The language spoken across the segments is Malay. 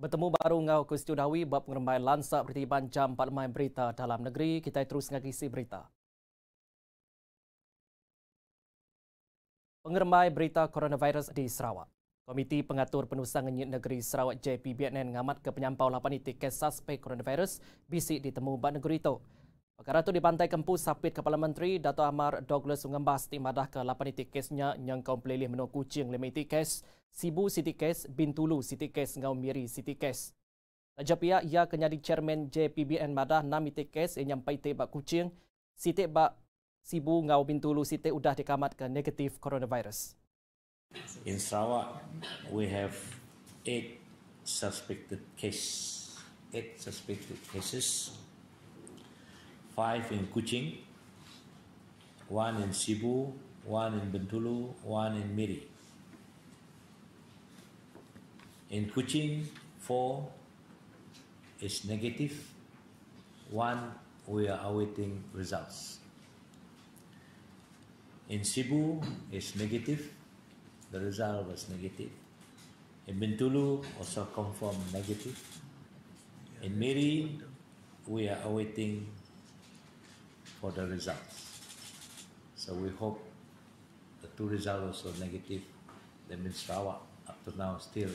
Bertemu baru dengan aku Siti Udawi buat pengerembaian lansak pertiban jam 4 berita dalam negeri. Kita terus dengan kisi berita. Pengerembai berita coronavirus di Sarawak. Komiti Pengatur Penusang Ngenyit Negeri Sarawak JPBNN ngamat ke penyampau 8 itik kes suspek coronavirus bisik ditemu buat negeri itu. Perkara itu di Pantai Kempu Sapit Kepala Menteri Dato' Amar Douglas Sungembas madah ke 8 itik kesnya yang kaum pelilih menurut kucing 5 itik kes, Sibu City Kes, Bintulu City Kes, Ngau Miri City Kes. Raja pihak ia kenyadi Chairman JPBN madah 6 itik kes yang nyampai tebak kucing, sitik bak Sibu Ngau Bintulu sitik sudah dikamat ke negatif coronavirus. In Sarawak, we have eight suspected cases. eight suspected cases five in Kuching, one in Cebu, one in Bentulu, one in Miri. In Kuching, four is negative, one we are awaiting results. In Cebu is negative, the result was negative. In Bintulu also confirmed negative. In Miri, we are awaiting for the results, So we hope the two results also negative. That means Sarawak up to now still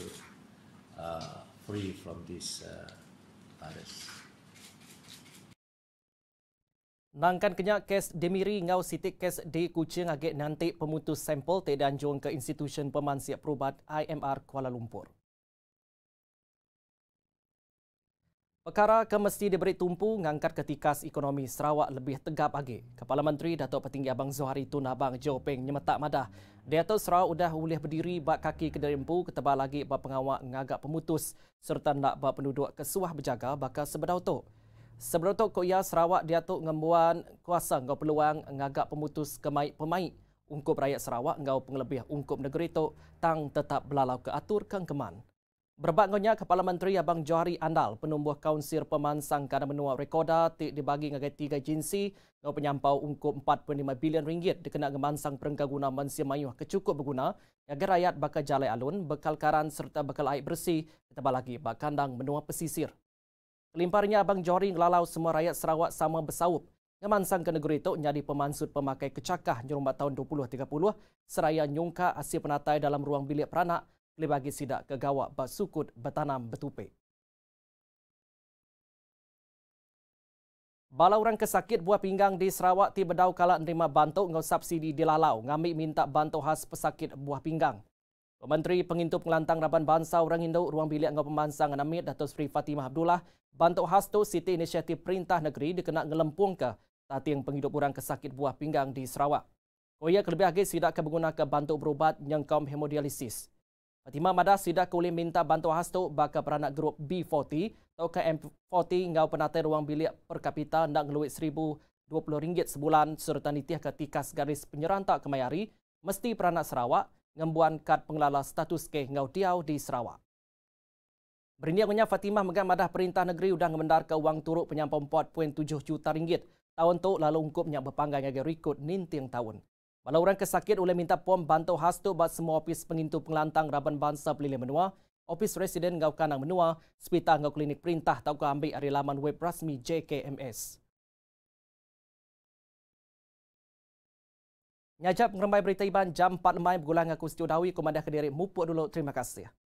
uh, free from this uh, virus. Nangkan kenyak kes Demiri ngau sitik kes di Kuching agak nanti pemutus sampel tidak anjung ke institusi pemansiak perubat IMR Kuala Lumpur. Perkara mesti diberi tumpu mengangkat ketikas ekonomi Sarawak lebih tegap lagi. Kepala Menteri Datuk Petinggi Abang Zohari Tun Abang Joe Peng nyemetak madah. Dia tahu Sarawak sudah boleh berdiri bak kaki ke dalam ketebal lagi bak pengawak ngagak pemutus serta nak bak penduduk kesuah berjaga bakal sebedau tu. Sebedau tu ya Sarawak dia tahu ngembuan kuasa ngau peluang ngagak pemutus kemaik pemaik ungkup rakyat Sarawak ngau penglebih ungkup negeri itu tang tetap berlalu ke atur keman. Berbangunnya Kepala Menteri Abang Johari Andal, penumbuh Kaunsir Pemansang Kanan Menua Rekoda, tik dibagi dengan tiga jinsi, dengan penyampau ungkup 4.5 bilion ringgit dikenal gemansang perengkah guna Mansia Mayuh kecukup berguna, yang rakyat bakal jalan alun, bekal karan serta bekal air bersih, ditambah lagi bak menua pesisir. Kelimparnya Abang Johari ngelalau semua rakyat Sarawak sama bersawup. Gemansang ke negeri itu menjadi pemansut pemakai kecakah nyerumbat tahun 2030, seraya nyungka asyik penatai dalam ruang bilik peranak lebih bagi sidak ke gawak basukut bertanam betupe. Bala orang kesakit buah pinggang di Sarawak tiba dau kala nerima bantu ngau subsidi di Lalau ngambil minta bantu khas pesakit buah pinggang. Menteri Pengintup Ngelantang Raban Bansa Orang Indo Ruang Bilik Ngau Pembansang Anamid Dato' Sri Fatimah Abdullah bantu khas tu Siti Inisiatif Perintah Negeri dikena ngelempung ke tati yang penghidup orang kesakit buah pinggang di Sarawak. Oh ya, kelebih lagi sidak ke berguna ke bantu berubat nyengkom hemodialisis. Fatimah Madah sidak kuli minta bantuan hasto baka peranak grup B40 atau KM40 ngau penatai ruang bilik per kapita nak ngeluit RM1,020 sebulan serta nitih ke tikas garis penyerantak kemayari mesti peranak Sarawak ngembuan kad pengelala status ke ngau diau di Sarawak. Berindiaknya Fatimah megang madah perintah negeri udah ngemendar ke uang turuk penyampa 4.7 juta ringgit tahun tu lalu ungkup nyak berpanggang agar rikut ninting tahun. Malah orang kesakit oleh minta pom bantu hastu buat semua ofis pengintu pengelantang Raban Bangsa Pelilih Menua, ofis residen Ngau Kanang Menua, Sepitah Ngau Klinik Perintah tahu ke ambil dari laman web rasmi JKMS. Nyajab ngerembai berita iban jam 4 mai bergulang aku setiap dawi kediri mupuk dulu. Terima kasih.